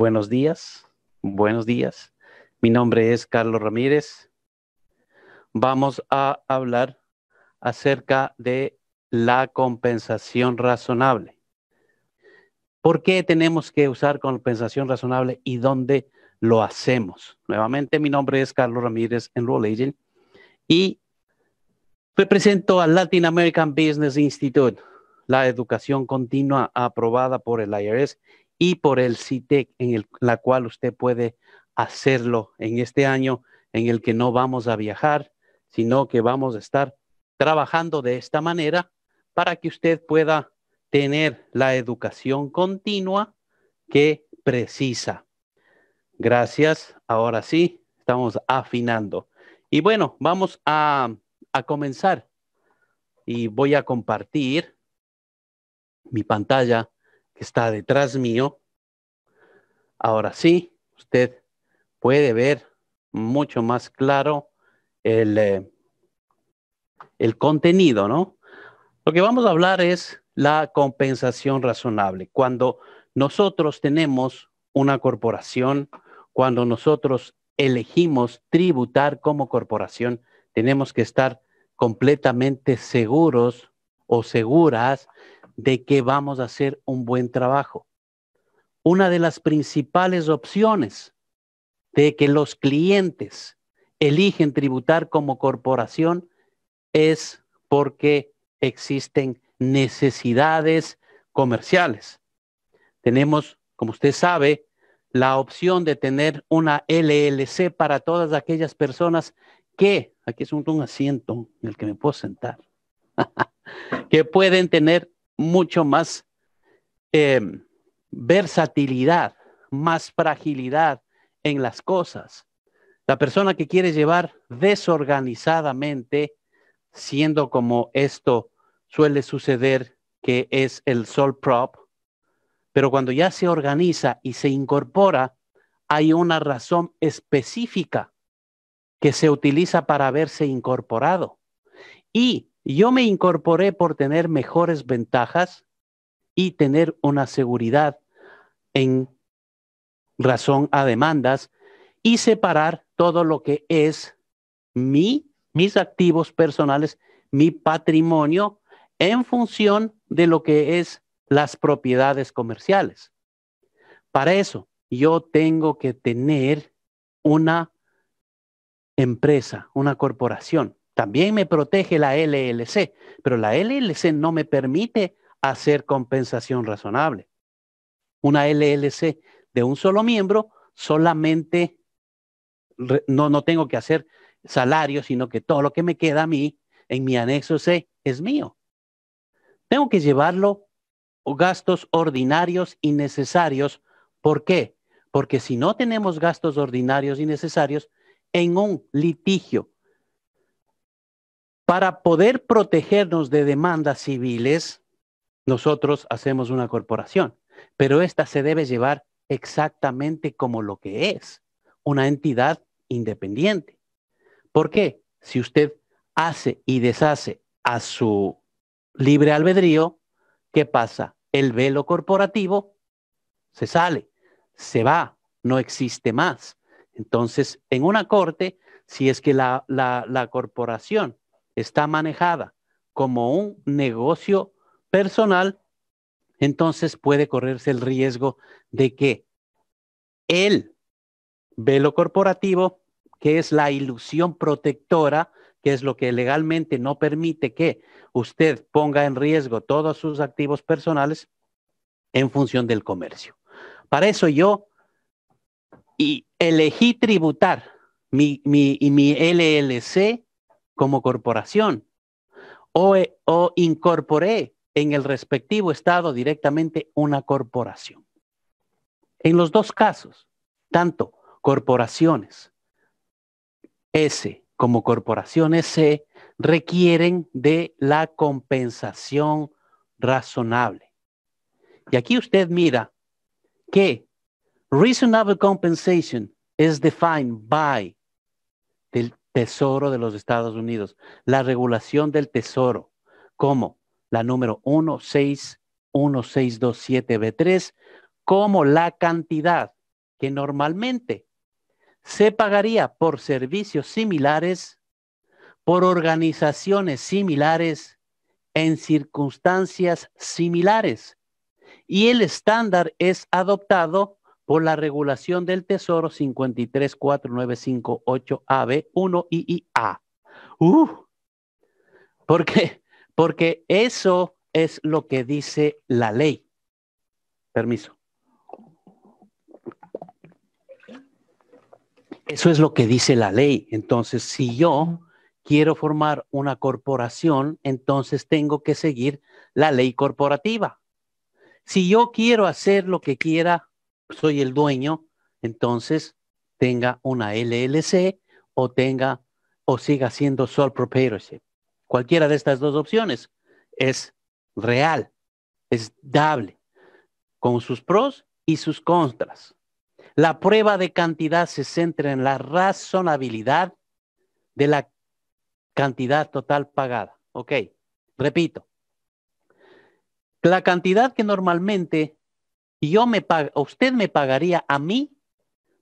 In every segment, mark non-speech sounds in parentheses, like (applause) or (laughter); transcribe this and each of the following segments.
buenos días, buenos días. Mi nombre es Carlos Ramírez. Vamos a hablar acerca de la compensación razonable. ¿Por qué tenemos que usar compensación razonable y dónde lo hacemos? Nuevamente, mi nombre es Carlos Ramírez en Roll Agent y represento al Latin American Business Institute, la educación continua aprobada por el IRS y por el CITEC, e en el, la cual usted puede hacerlo en este año en el que no vamos a viajar, sino que vamos a estar trabajando de esta manera para que usted pueda tener la educación continua que precisa. Gracias. Ahora sí, estamos afinando. Y bueno, vamos a comenzar. Y voy a compartir mi pantalla está detrás mío. Ahora sí, usted puede ver mucho más claro el, eh, el contenido, ¿no? Lo que vamos a hablar es la compensación razonable. Cuando nosotros tenemos una corporación, cuando nosotros elegimos tributar como corporación, tenemos que estar completamente seguros o seguras de que vamos a hacer un buen trabajo. Una de las principales opciones de que los clientes eligen tributar como corporación es porque existen necesidades comerciales. Tenemos, como usted sabe, la opción de tener una LLC para todas aquellas personas que, aquí es un, un asiento en el que me puedo sentar, (laughs) que pueden tener mucho más em, versatilidad, más fragilidad en las cosas. La persona que quiere llevar desorganizadamente, siendo como esto suele suceder, que es el sol prop, pero cuando ya se organiza y se incorpora, hay una razón específica que se utiliza para haberse incorporado. Y yo me incorporé por tener mejores ventajas y tener una seguridad en razón a demandas y separar todo lo que es mí, mis activos personales, mi patrimonio, en función de lo que es las propiedades comerciales. Para eso, yo tengo que tener una empresa, una corporación. También me protege la LLC, pero la LLC no me permite hacer compensación razonable. Una LLC de un solo miembro solamente no, no tengo que hacer salario, sino que todo lo que me queda a mí en mi anexo C es mío. Tengo que llevarlo gastos ordinarios y necesarios. ¿Por qué? Porque si no tenemos gastos ordinarios y necesarios, en un litigio para poder protegernos de demandas civiles, nosotros hacemos una corporación, pero esta se debe llevar exactamente como lo que es, una entidad independiente. ¿Por qué? Si usted hace y deshace a su libre albedrío, ¿qué pasa? El velo corporativo se sale, se va, no existe más. Entonces, en una corte, si es que la, la corporación está manejada como un negocio personal, entonces puede correrse el riesgo de que el velo corporativo, que es la ilusión protectora, que es lo que legalmente no permite que usted ponga en riesgo todos sus activos personales en función del comercio. Para eso yo y elegí tributar mi, mi, y mi LLC como corporación eh, o, incorporé en el respectivo estado directamente una corporación. En los dos casos, tanto corporaciones S como corporaciones C requieren de la compensación razonable. Y aquí usted mira que reasonable compensation is defined by Tesoro de los Estados Unidos. La regulación del tesoro, como la número 161627B3, como la cantidad que normalmente se pagaría por servicios similares, por organizaciones similares, en circunstancias similares. Y el estándar es adoptado por la regulación del Tesoro 534958 ab 1 iia ¿Por qué? Porque eso es lo que dice la ley. Permiso. Eso es lo que dice la ley. Entonces, si yo quiero formar una corporación, entonces tengo que seguir la ley corporativa. Si yo quiero hacer lo que quiera soy el dueño, entonces tenga una LLC o tenga o siga siendo sole proprietorship. Cualquiera de estas dos opciones es real, es dable, con sus pros y sus contras. La prueba de cantidad se centra en la razonabilidad de la cantidad total pagada. Ok, repito. La cantidad que normalmente y yo me pago, usted me pagaría a mí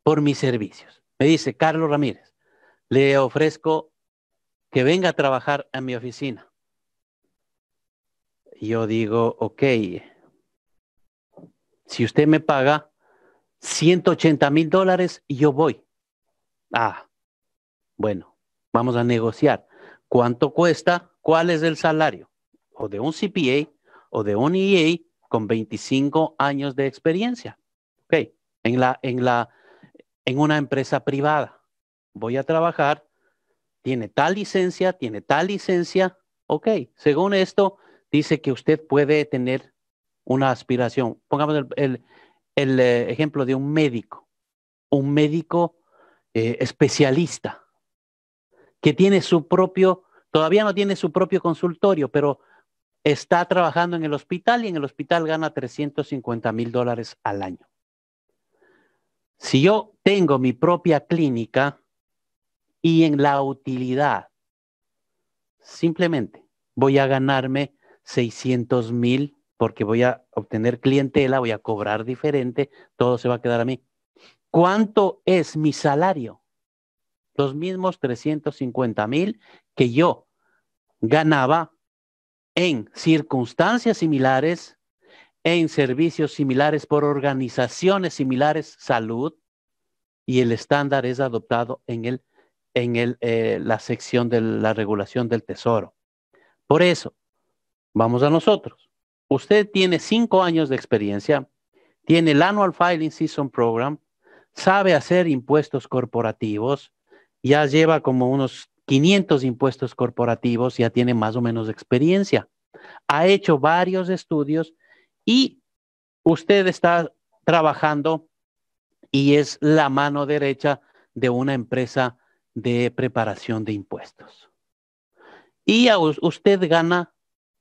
por mis servicios. Me dice Carlos Ramírez, le ofrezco que venga a trabajar a mi oficina. yo digo, ok, si usted me paga 180 mil dólares, yo voy. Ah, bueno, vamos a negociar. ¿Cuánto cuesta? ¿Cuál es el salario? O de un CPA o de un EA con 25 años de experiencia. Ok, en, la, en, la, en una empresa privada. Voy a trabajar, tiene tal licencia, tiene tal licencia. Ok, según esto, dice que usted puede tener una aspiración. Pongamos el, eh, ejemplo de un médico, un médico eh, especialista que tiene su propio, todavía no tiene su propio consultorio, pero está trabajando en el hospital y en el hospital gana 350 mil dólares al año. Si yo tengo mi propia clínica y en la utilidad, simplemente voy a ganarme 600 mil porque voy a obtener clientela, voy a cobrar diferente, todo se va a quedar a mí. ¿Cuánto es mi salario? Los mismos 350 mil que yo ganaba en circunstancias similares, en servicios similares por organizaciones similares, salud, y el estándar es adoptado en, el, en eh, la sección de la regulación del tesoro. Por eso, vamos a nosotros. Usted tiene cinco años de experiencia, tiene el Annual Filing Season Program, sabe hacer impuestos corporativos, ya lleva como unos 500 impuestos corporativos, ya tiene más o menos experiencia. Ha hecho varios estudios y usted está trabajando y es la mano derecha de una empresa de preparación de impuestos. Y usted gana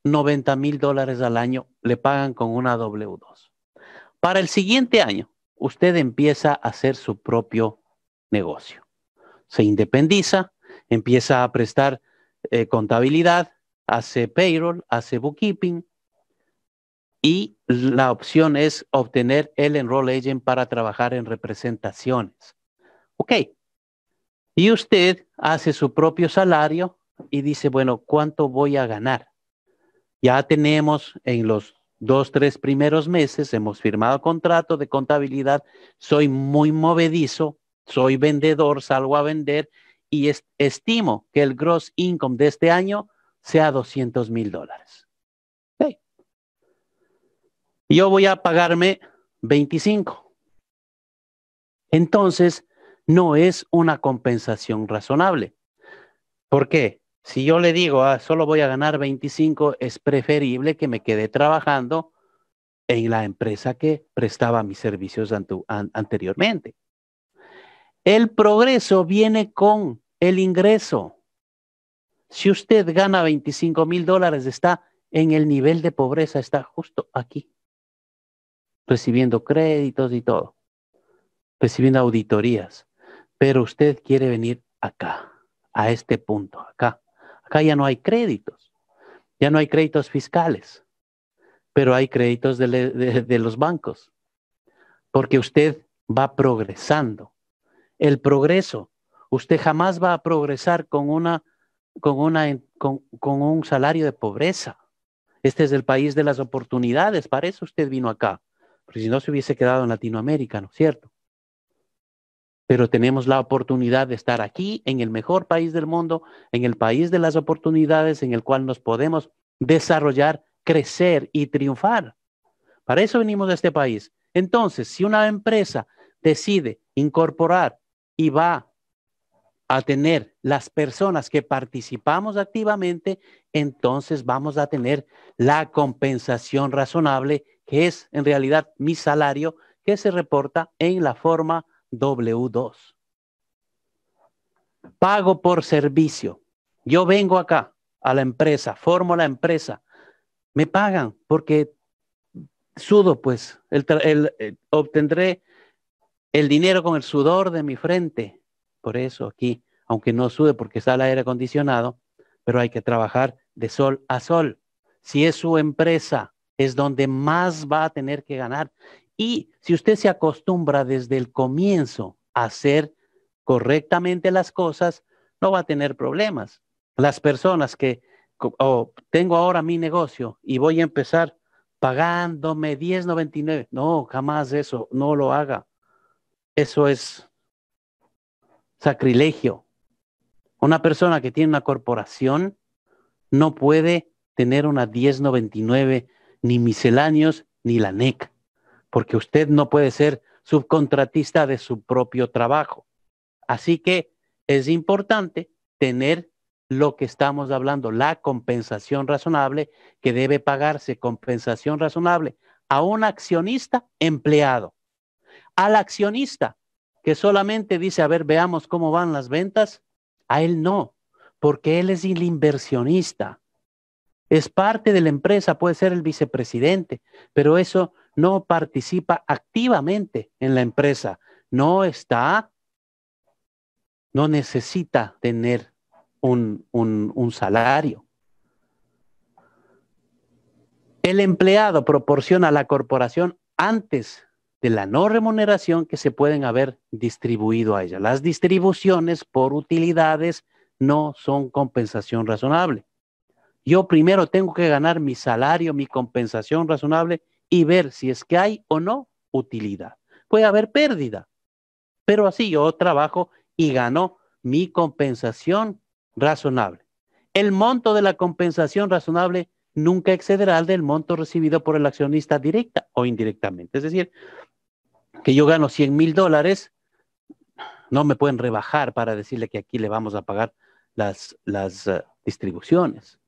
90 mil dólares al año, le pagan con una W2. Para el siguiente año, usted empieza a hacer su propio negocio. Se independiza, empieza a prestar eh, contabilidad, hace payroll, hace bookkeeping y la opción es obtener el enroll agent para trabajar en representaciones. Ok. Y usted hace su propio salario y dice, bueno, ¿cuánto voy a ganar? Ya tenemos en los dos, tres primeros meses, hemos firmado contrato de contabilidad, soy muy movedizo, soy vendedor, salgo a vender y estimo que el gross income de este año sea 200 mil dólares. Yo voy a pagarme 25. Entonces, no es una compensación razonable. ¿Por qué? Si yo le digo, ah, solo voy a ganar 25, es preferible que me quede trabajando en la empresa que prestaba mis servicios anteriormente. El progreso viene con el ingreso. Si usted gana 25 mil dólares, está en el nivel de pobreza, está justo aquí, recibiendo créditos y todo, recibiendo auditorías. Pero usted quiere venir acá, a este punto, acá. Acá ya no hay créditos, ya no hay créditos fiscales, pero hay créditos de, de los bancos, porque usted va progresando el progreso. Usted jamás va a progresar con, una, con, con, un salario de pobreza. Este es el país de las oportunidades, para eso usted vino acá, porque si no se hubiese quedado en Latinoamérica, ¿no es cierto? Pero tenemos la oportunidad de estar aquí, en el mejor país del mundo, en el país de las oportunidades, en el cual nos podemos desarrollar, crecer y triunfar. Para eso venimos de este país. Entonces, si una empresa decide incorporar y va a tener las personas que participamos activamente, entonces vamos a tener la compensación razonable, que es en realidad mi salario, que se reporta en la forma W2. Pago por servicio. Yo vengo acá a la empresa, formo la empresa, me pagan porque sudo, pues, el, eh, obtendré el dinero con el sudor de mi frente. Por eso aquí, aunque no sude porque está el aire acondicionado, pero hay que trabajar de sol a sol. Si es su empresa, es donde más va a tener que ganar. Y si usted se acostumbra desde el comienzo a hacer correctamente las cosas, no va a tener problemas. Las personas que, tengo ahora mi negocio y voy a empezar pagándome 10.99, no, jamás eso, no lo haga. Eso es sacrilegio. Una persona que tiene una corporación no puede tener una 1099 ni misceláneos ni la NEC, porque usted no puede ser subcontratista de su propio trabajo. Así que es importante tener lo que estamos hablando, la compensación razonable que debe pagarse, compensación razonable a un accionista empleado al accionista, que solamente dice, a ver, veamos cómo van las ventas, a él no, porque él es el inversionista. Es parte de la empresa, puede ser el vicepresidente, pero eso no participa activamente en la empresa, no está, no necesita tener un, un salario. El empleado proporciona a la corporación antes de la no remuneración que se pueden haber distribuido a ella. Las distribuciones por utilidades no son compensación razonable. Yo primero tengo que ganar mi salario, mi compensación razonable y ver si es que hay o no utilidad. Puede haber pérdida, pero así yo trabajo y gano mi compensación razonable. El monto de la compensación razonable nunca excederá al del monto recibido por el accionista directa o indirectamente. Es decir, que yo gano 100 mil dólares, no me pueden rebajar para decirle que aquí le vamos a pagar las, eh, distribuciones.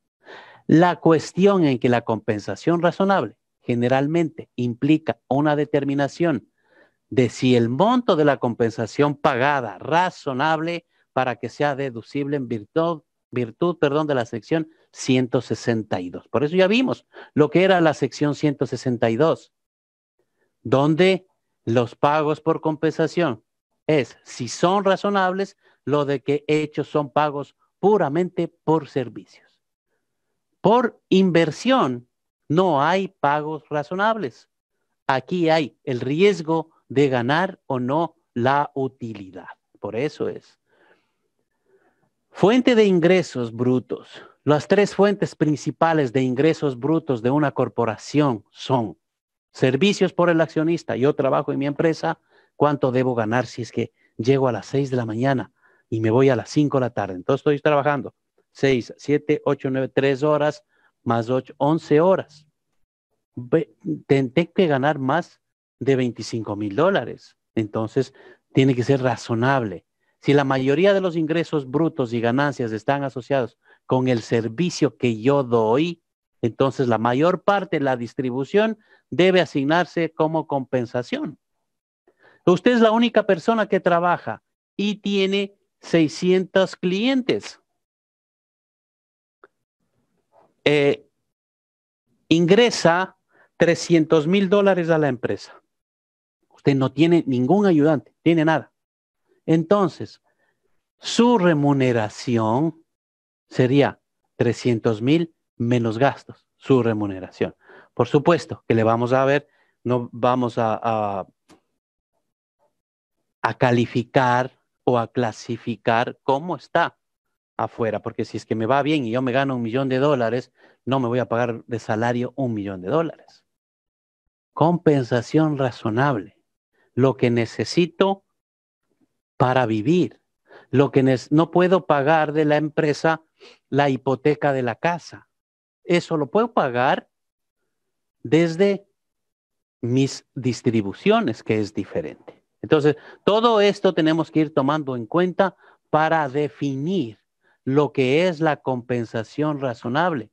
La cuestión en que la compensación razonable generalmente implica una determinación de si el monto de la compensación pagada razonable para que sea deducible en virtud, virtud perdón, de la sección 162. Por eso ya vimos lo que era la sección 162, donde los pagos por compensación es, si son razonables, lo de que hechos son pagos puramente por servicios. Por inversión no hay pagos razonables. Aquí hay el riesgo de ganar o no la utilidad. Por eso es. Fuente de ingresos brutos. Las tres fuentes principales de ingresos brutos de una corporación son Servicios por el accionista. Yo trabajo en mi empresa. ¿Cuánto debo ganar si es que llego a las 6 de la mañana y me voy a las 5 de la tarde? Entonces estoy trabajando 6, 7, 8, 9, 3 horas más 8, 11 horas. Tengo que ganar más de 25 mil dólares. Entonces tiene que ser razonable. Si la mayoría de los ingresos brutos y ganancias están asociados con el servicio que yo doy, entonces, la mayor parte de la distribución debe asignarse como compensación. Usted es la única persona que trabaja y tiene 600 clientes. Eh, ingresa 300 mil dólares a la empresa. Usted no tiene ningún ayudante, tiene nada. Entonces, su remuneración sería 300 mil menos gastos, su remuneración. Por supuesto que le vamos a ver, no vamos a, a, calificar o a clasificar cómo está afuera, porque si es que me va bien y yo me gano un millón de dólares, no me voy a pagar de salario un millón de dólares. Compensación razonable, lo que necesito para vivir, lo que no puedo pagar de la empresa la hipoteca de la casa, eso lo puedo pagar desde mis distribuciones, que es diferente. Entonces, todo esto tenemos que ir tomando en cuenta para definir lo que es la compensación razonable.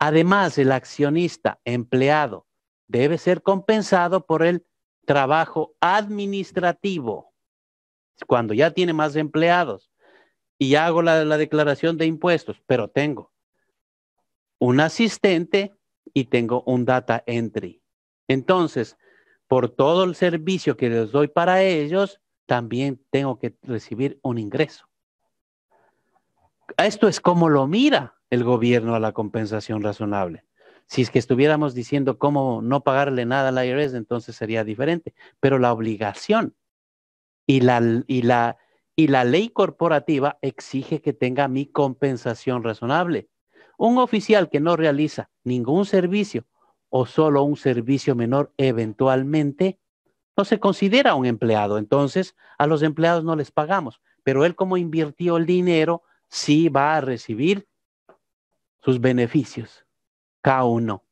Además, el accionista empleado debe ser compensado por el trabajo administrativo. Cuando ya tiene más empleados y hago la, la declaración de impuestos, pero tengo un asistente y tengo un data entry. Entonces, por todo el servicio que les doy para ellos, también tengo que recibir un ingreso. Esto es como lo mira el gobierno a la compensación razonable. Si es que estuviéramos diciendo cómo no pagarle nada al IRS, entonces sería diferente. Pero la obligación y la, y la, y la ley corporativa exige que tenga mi compensación razonable. Un oficial que no realiza ningún servicio o solo un servicio menor eventualmente, no se considera un empleado. Entonces, a los empleados no les pagamos, pero él como invirtió el dinero, sí va a recibir sus beneficios, K1,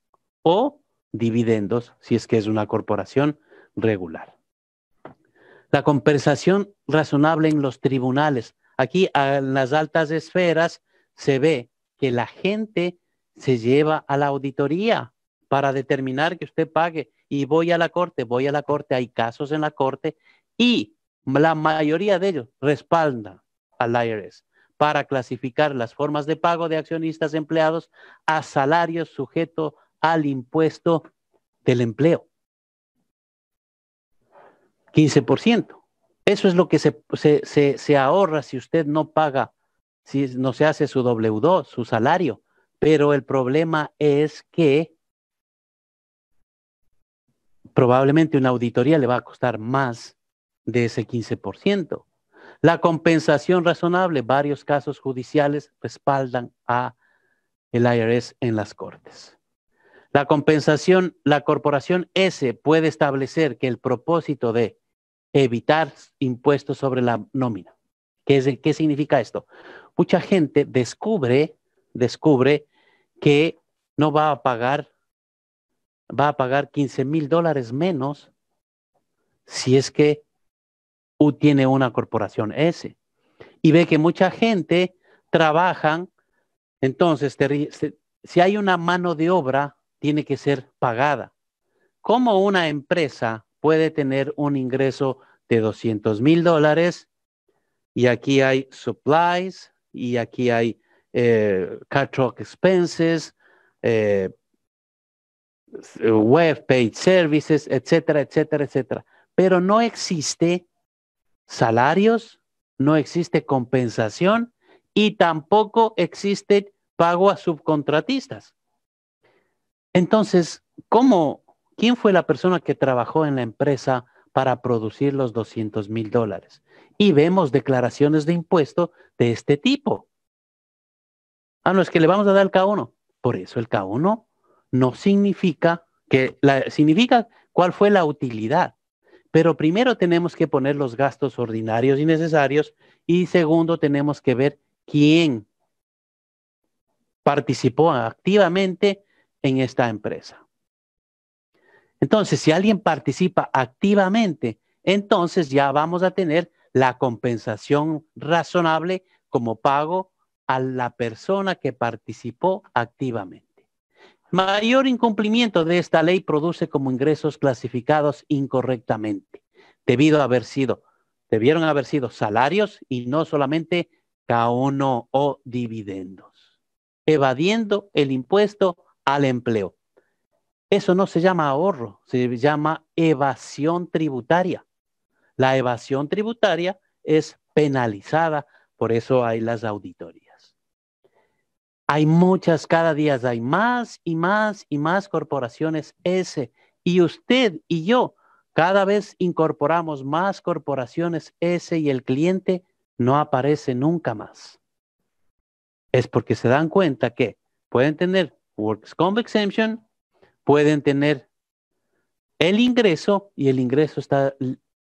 o dividendos, si es que es una corporación regular. La compensación razonable en los tribunales. Aquí en las altas esferas se ve que la gente se lleva a la auditoría para determinar que usted pague. Y voy a la corte, voy a la corte, hay casos en la corte y la mayoría de ellos respaldan al IRS para clasificar las formas de pago de accionistas empleados a salarios sujetos al impuesto del empleo. 15%. Eso es lo que se ahorra si usted no paga si no se hace su W2, su salario. Pero el problema es que probablemente una auditoría le va a costar más de ese 15%. La compensación razonable, varios casos judiciales respaldan a el IRS en las cortes. La compensación, la corporación S puede establecer que el propósito de evitar impuestos sobre la nómina. ¿Qué, es, ¿Qué significa esto? mucha gente descubre, descubre que no va a pagar, va a pagar 15 mil dólares menos si es que tiene una corporación S. Y ve que mucha gente trabaja, entonces si hay una mano de obra, tiene que ser pagada. ¿Cómo una empresa puede tener un ingreso de 200 mil dólares? Y aquí hay supplies, y aquí hay eh, truck expenses, eh, web paid services, etcétera, etcétera, etcétera. Pero no existe salarios, no existe compensación y tampoco existe pago a subcontratistas. Entonces, ¿cómo? ¿Quién fue la persona que trabajó en la empresa para producir los 200 mil dólares. Y vemos declaraciones de impuesto de este tipo. Ah, no, es que le vamos a dar el K1. Por eso el K1 no significa que, significa cuál fue la utilidad. Pero primero tenemos que poner los gastos ordinarios y necesarios y segundo tenemos que ver quién participó activamente en esta empresa. Entonces, si alguien participa activamente, entonces ya vamos a tener la compensación razonable como pago a la persona que participó activamente. Mayor incumplimiento de esta ley produce como ingresos clasificados incorrectamente, debido a haber sido, debieron haber sido salarios y no solamente k o dividendos, evadiendo el impuesto al empleo. Eso no se llama ahorro, se llama evasión tributaria. La evasión tributaria es penalizada, por eso hay las auditorías. Hay muchas, cada día hay más y más y más corporaciones S. Y usted y yo cada vez incorporamos más corporaciones S y el cliente no aparece nunca más. Es porque se dan cuenta que pueden tener Works Comp Exemption, pueden tener el ingreso y el ingreso está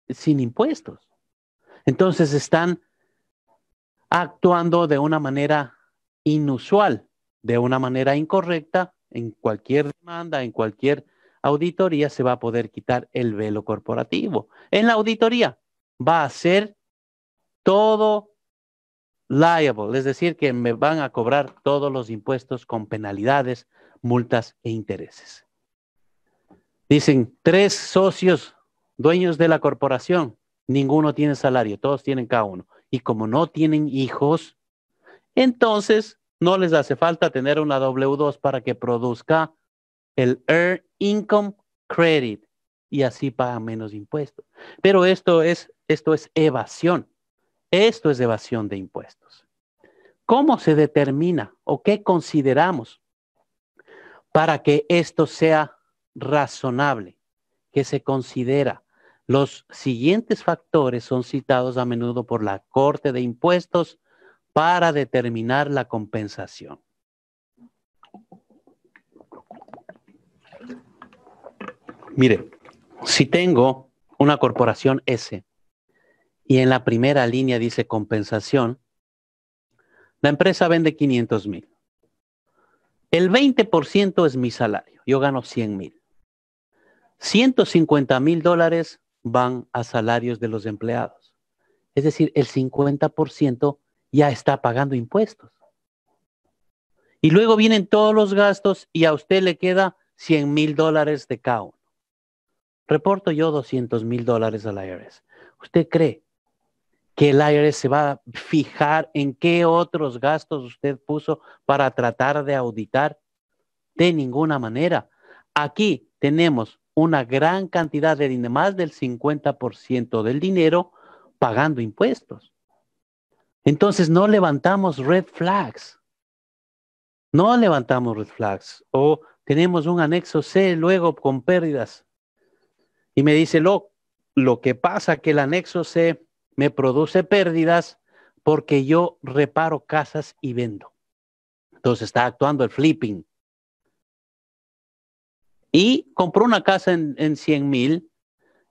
sin impuestos. Entonces están actuando de una manera inusual, de una manera incorrecta. En cualquier demanda, en cualquier auditoría se va a poder quitar el velo corporativo. En la auditoría va a ser todo liable, es decir, que me van a cobrar todos los impuestos con penalidades, multas e intereses. Dicen, tres socios dueños de la corporación, ninguno tiene salario, todos tienen cada uno. Y como no tienen hijos, entonces no les hace falta tener una W2 para que produzca el Earn Income Credit y así pagan menos impuestos. Pero esto es, esto es evasión. Esto es evasión de impuestos. ¿Cómo se determina o qué consideramos para que esto sea razonable que se considera. Los siguientes factores son citados a menudo por la Corte de Impuestos para determinar la compensación. Mire, si tengo una corporación S y en la primera línea dice compensación, la empresa vende 500 mil. El 20% es mi salario, yo gano 100 mil. 150 mil dólares van a salarios de los empleados. Es decir, el 50% ya está pagando impuestos. Y luego vienen todos los gastos y a usted le queda 100 mil dólares de cada uno. Reporto yo 200 mil dólares al IRS. ¿Usted cree que el IRS se va a fijar en qué otros gastos usted puso para tratar de auditar? De ninguna manera. Aquí tenemos una gran cantidad de dinero, más del 50% del dinero pagando impuestos. Entonces no levantamos red flags. No levantamos red flags. O tenemos un anexo C luego con pérdidas. Y me dice, lo, lo que pasa que el anexo C me produce pérdidas porque yo reparo casas y vendo. Entonces está actuando el flipping, y compró una casa en, en 100 mil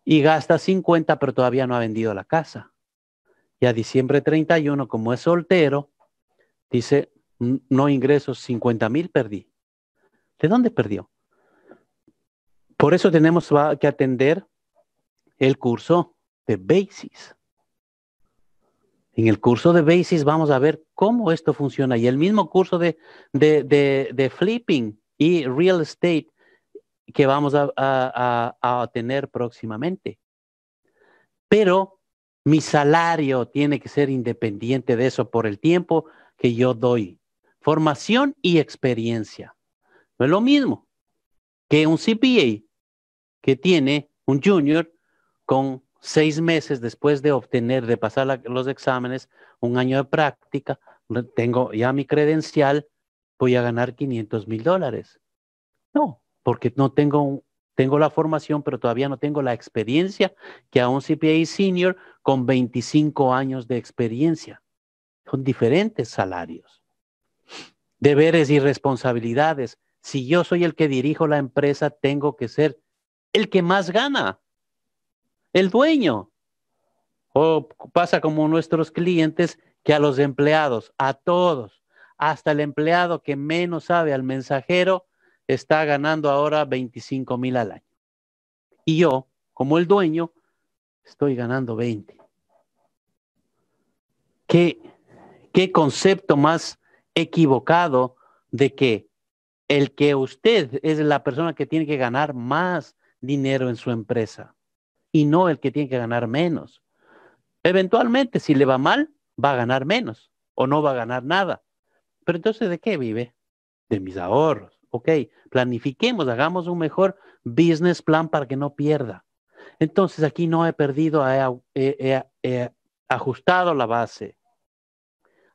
y gasta 50, pero todavía no ha vendido la casa. Y a diciembre 31, como es soltero, dice, no ingresos, 50 mil perdí. ¿De dónde perdió? Por eso tenemos que atender el curso de Basis. En el curso de Basis vamos a ver cómo esto funciona. Y el mismo curso de, de flipping y real estate que vamos a, tener próximamente. Pero mi salario tiene que ser independiente de eso por el tiempo que yo doy. Formación y experiencia. No es lo mismo que un CPA que tiene un junior con seis meses después de obtener, de pasar los exámenes, un año de práctica, tengo ya mi credencial, voy a ganar 500 mil dólares. No, porque no tengo, tengo la formación, pero todavía no tengo la experiencia que a un CPA senior con 25 años de experiencia. Son diferentes salarios. Deberes y responsabilidades. Si yo soy el que dirijo la empresa, tengo que ser el que más gana, el dueño. O pasa como nuestros clientes que a los empleados, a todos, hasta el empleado que menos sabe, al mensajero, está ganando ahora 25 mil al año. Y yo, como el dueño, estoy ganando 20. ¿Qué, qué concepto más equivocado de que el que usted es la persona que tiene que ganar más dinero en su empresa y no el que tiene que ganar menos. Eventualmente, si le va mal, va a ganar menos o no va a ganar nada. Pero entonces, ¿de qué vive? De mis ahorros. Ok, planifiquemos, hagamos un mejor business plan para que no pierda. Entonces aquí no he perdido, he, ajustado la base.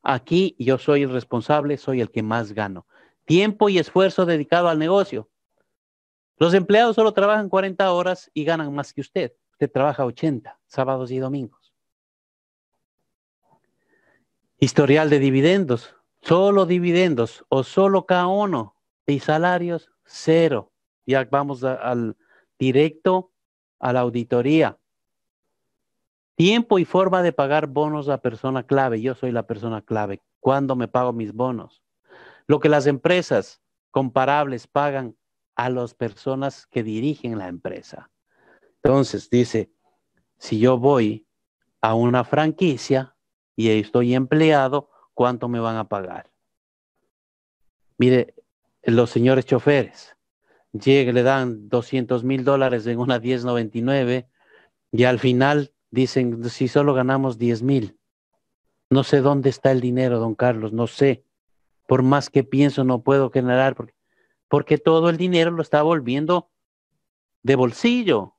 Aquí yo soy el responsable, soy el que más gano. Tiempo y esfuerzo dedicado al negocio. Los empleados solo trabajan 40 horas y ganan más que usted. Usted trabaja 80, sábados y domingos. Historial de dividendos. Solo dividendos o solo cada uno y salarios cero. Ya vamos al directo a la auditoría. Tiempo y forma de pagar bonos a persona clave. Yo soy la persona clave. ¿Cuándo me pago mis bonos? Lo que las empresas comparables pagan a las personas que dirigen la empresa. Entonces, dice, si yo voy a una franquicia y estoy empleado, ¿cuánto me van a pagar? Mire, los señores choferes. le dan 200 mil dólares en una 1099 y al final dicen, si solo ganamos 10 mil. No sé dónde está el dinero, don Carlos, no sé. Por más que pienso, no puedo generar, porque todo el dinero lo está volviendo de bolsillo.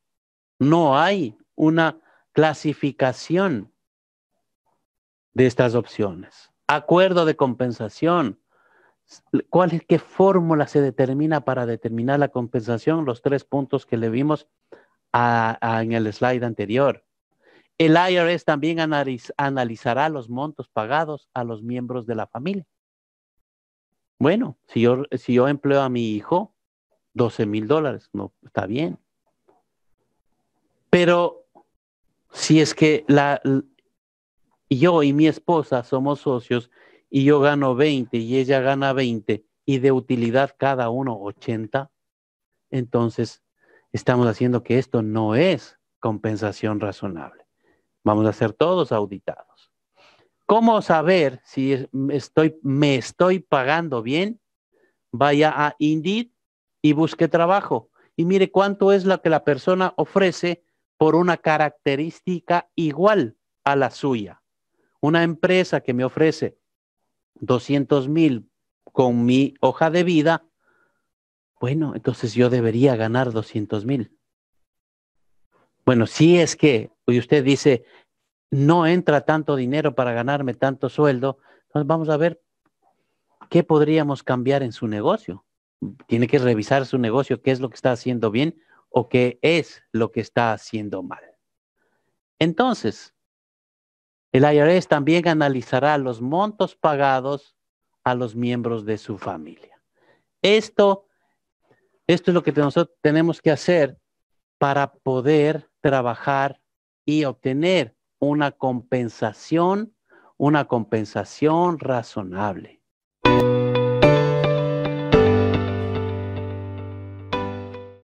No hay una clasificación de estas opciones. Acuerdo de compensación, ¿Cuál es qué fórmula se determina para determinar la compensación? Los tres puntos que le vimos en el slide anterior. El IRS también analizará los montos pagados a los miembros de la familia. Bueno, si yo, empleo a mi hijo, 12 mil dólares, no, está bien. Pero si es que yo y mi esposa somos socios y yo gano 20 y ella gana 20 y de utilidad cada uno 80, entonces estamos haciendo que esto no es compensación razonable. Vamos a ser todos auditados. ¿Cómo saber si estoy, me estoy pagando bien? Vaya a Indeed y busque trabajo y mire cuánto es lo que la persona ofrece por una característica igual a la suya. Una empresa que me ofrece 200 mil con mi hoja de vida, bueno, entonces yo debería ganar 200 mil. Bueno, si es que y usted dice, no entra tanto dinero para ganarme tanto sueldo, entonces vamos a ver qué podríamos cambiar en su negocio. Tiene que revisar su negocio, qué es lo que está haciendo bien o qué es lo que está haciendo mal. Entonces, el IRS también analizará los montos pagados a los miembros de su familia. Esto, esto es lo que nosotros tenemos que hacer para poder trabajar y obtener una compensación, una compensación razonable.